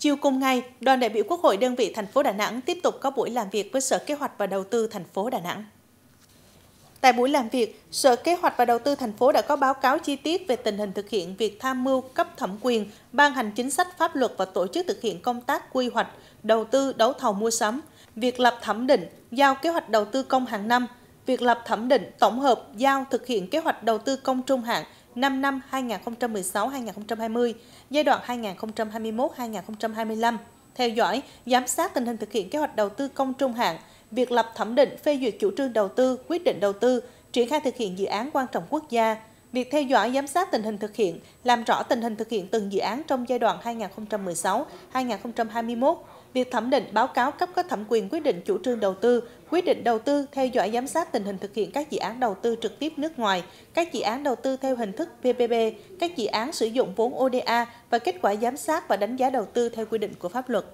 Chiều cùng ngày, đoàn đại biểu Quốc hội đơn vị thành phố Đà Nẵng tiếp tục có buổi làm việc với Sở Kế hoạch và Đầu tư thành phố Đà Nẵng. Tại buổi làm việc, Sở Kế hoạch và Đầu tư thành phố đã có báo cáo chi tiết về tình hình thực hiện việc tham mưu cấp thẩm quyền, ban hành chính sách pháp luật và tổ chức thực hiện công tác quy hoạch, đầu tư, đấu thầu mua sắm, việc lập thẩm định, giao kế hoạch đầu tư công hàng năm, việc lập thẩm định, tổng hợp, giao thực hiện kế hoạch đầu tư công trung hạn – 5 năm 2016-2020, giai đoạn 2021-2025, theo dõi, giám sát tình hình thực hiện kế hoạch đầu tư công trung hạn, việc lập thẩm định phê duyệt chủ trương đầu tư, quyết định đầu tư, triển khai thực hiện dự án quan trọng quốc gia, Việc theo dõi giám sát tình hình thực hiện, làm rõ tình hình thực hiện từng dự án trong giai đoạn 2016-2021, việc thẩm định báo cáo cấp có thẩm quyền quyết định chủ trương đầu tư, quyết định đầu tư theo dõi giám sát tình hình thực hiện các dự án đầu tư trực tiếp nước ngoài, các dự án đầu tư theo hình thức PPP, các dự án sử dụng vốn ODA và kết quả giám sát và đánh giá đầu tư theo quy định của pháp luật.